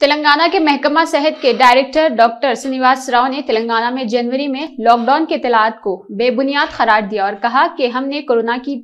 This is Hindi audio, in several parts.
तेलंगाना के महकमा सेहत के डायरेक्टर डॉक्टर श्रीनिवास राव ने तेलंगाना में जनवरी में लॉकडाउन के तलाद को बेबुनियाद करार दिया और कहा कि हमने कोरोना की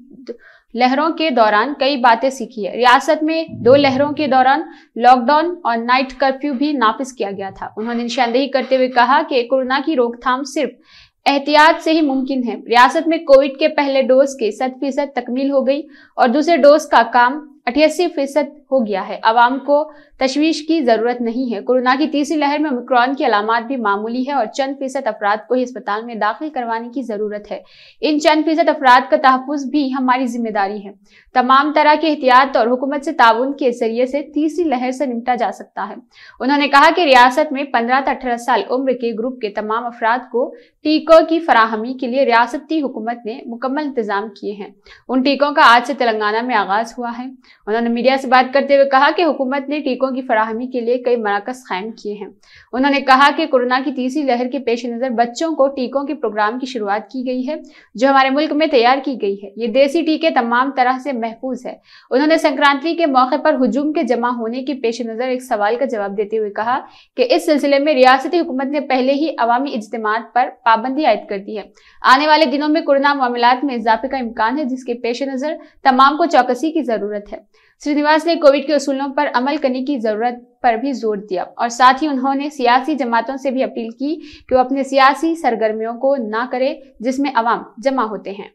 लहरों के दौरान कई बातें सीखी है रियासत में दो लहरों के दौरान लॉकडाउन और नाइट कर्फ्यू भी नाफिज किया गया था उन्होंने निशानदेही करते हुए कहा कि कोरोना की रोकथाम सिर्फ एहतियात से ही मुमकिन है रियासत में कोविड के पहले डोज के शत फीसद तकमील हो गई और दूसरे डोज का काम अठासी फीसद हो गया है आवाम को तशवीश की जरूरत नहीं है कोरोना की तीसरी लहर में ओमिक्रॉन की अलामत भी मामूली है और चंद फीसद अफराद को ही अस्पताल में दाखिल करवाने की जरूरत है इन चंद फीसद अफराद का तहफ़ भी हमारी जिम्मेदारी है तमाम तरह के एहतियात और हुकूमत से ताउन के जरिए से तीसरी लहर से निपटा जा सकता है उन्होंने कहा कि रियासत में पंद्रह से अठारह साल उम्र के ग्रुप के तमाम अफराद को टीकों की फराहमी के लिए रियासती हुकूमत ने मुकम्मल इंतजाम किए हैं उन टीकों का आज से तेलंगाना में आगाज हुआ है उन्होंने मीडिया से बात करते हुए कहा कि हुकूमत ने टीकों की फराहमी के लिए कई मराकज कायम किए हैं उन्होंने कहा कि कोरोना की तीसरी लहर के पेश नज़र बच्चों को टीकों के प्रोग्राम की शुरुआत की गई है जो हमारे मुल्क में तैयार की गई है ये देसी टीके तमाम तरह से महफूज है उन्होंने संक्रांति के मौके पर हजूम के जमा होने के पेश नज़र एक सवाल का जवाब देते हुए कहा कि इस सिलसिले में रियासती हुकूमत ने पहले ही अवामी इजतम पर पाबंदी आयद कर दी है आने वाले दिनों में कोरोना मामला में इजाफे का इम्कान है जिसके पेश नज़र तमाम को चौकसी की ज़रूरत है श्रीनिवास ने कोविड के उसूलों पर अमल करने की जरूरत पर भी जोर दिया और साथ ही उन्होंने सियासी जमातों से भी अपील की कि वो अपने सियासी सरगर्मियों को ना करें जिसमें अवाम जमा होते हैं